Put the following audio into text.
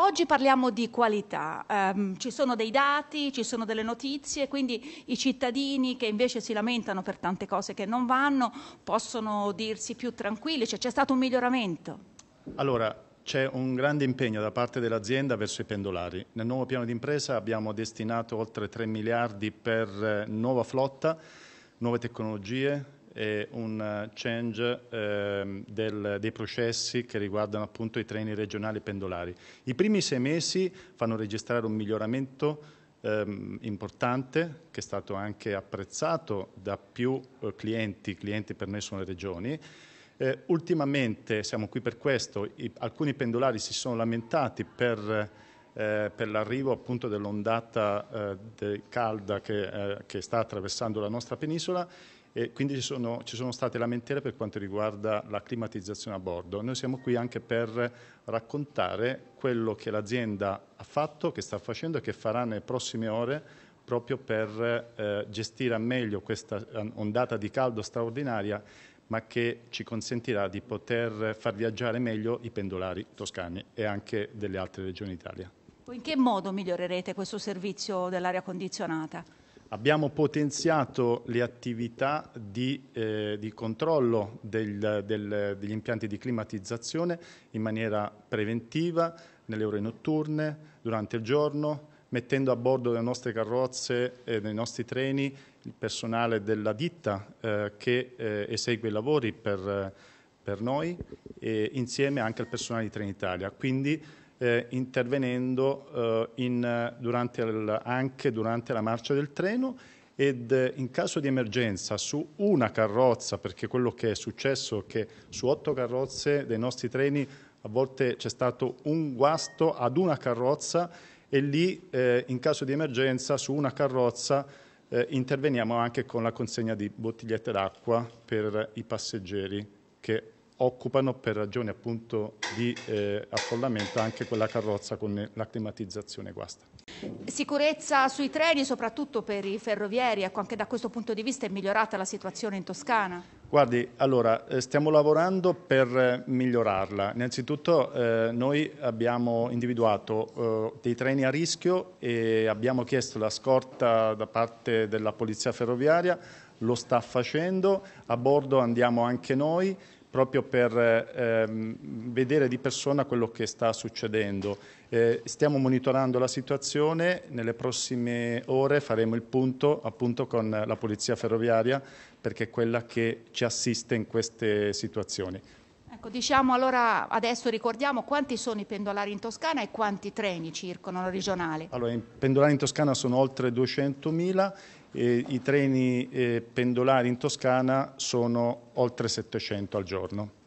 Oggi parliamo di qualità, um, ci sono dei dati, ci sono delle notizie, quindi i cittadini che invece si lamentano per tante cose che non vanno possono dirsi più tranquilli, cioè, c'è stato un miglioramento. Allora, c'è un grande impegno da parte dell'azienda verso i pendolari. Nel nuovo piano di impresa abbiamo destinato oltre 3 miliardi per eh, nuova flotta, nuove tecnologie, eh, un change eh, del, dei processi che riguardano appunto i treni regionali pendolari. I primi sei mesi fanno registrare un miglioramento ehm, importante che è stato anche apprezzato da più eh, clienti, clienti per noi sono le regioni. Eh, ultimamente, siamo qui per questo, i, alcuni pendolari si sono lamentati per eh, per l'arrivo appunto dell'ondata eh, de calda che, eh, che sta attraversando la nostra penisola e quindi ci sono, ci sono, state lamentele per quanto riguarda la climatizzazione a bordo. Noi siamo qui anche per raccontare quello che l'azienda ha fatto, che sta facendo e che farà nelle prossime ore proprio per eh, gestire al meglio questa eh, ondata di caldo straordinaria ma che ci consentirà di poter far viaggiare meglio i pendolari toscani e anche delle altre regioni d'Italia. In che modo migliorerete questo servizio dell'aria condizionata? Abbiamo potenziato le attività di, eh, di controllo del, del, degli impianti di climatizzazione in maniera preventiva, nelle ore notturne, durante il giorno, mettendo a bordo delle nostre carrozze e dei nostri treni il personale della ditta eh, che eh, esegue i lavori per, per noi e insieme anche al personale di Trenitalia. Quindi eh, intervenendo eh, in, durante il, anche durante la marcia del treno ed eh, in caso di emergenza su una carrozza, perché quello che è successo è che su otto carrozze dei nostri treni a volte c'è stato un guasto ad una carrozza e lì eh, in caso di emergenza su una carrozza eh, interveniamo anche con la consegna di bottigliette d'acqua per i passeggeri che occupano per ragioni appunto di eh, affollamento anche quella carrozza con la climatizzazione guasta. Sicurezza sui treni, soprattutto per i ferrovieri, ecco, anche da questo punto di vista è migliorata la situazione in Toscana? Guardi, allora, eh, stiamo lavorando per eh, migliorarla. Innanzitutto eh, noi abbiamo individuato eh, dei treni a rischio e abbiamo chiesto la scorta da parte della Polizia Ferroviaria, lo sta facendo, a bordo andiamo anche noi, proprio per ehm, vedere di persona quello che sta succedendo. Eh, stiamo monitorando la situazione, nelle prossime ore faremo il punto appunto con la Polizia Ferroviaria perché è quella che ci assiste in queste situazioni. Ecco, diciamo allora adesso ricordiamo quanti sono i pendolari in Toscana e quanti treni circolano regionali. Allora, i pendolari in Toscana sono oltre 200.000 eh, i treni eh, pendolari in Toscana sono oltre 700 al giorno.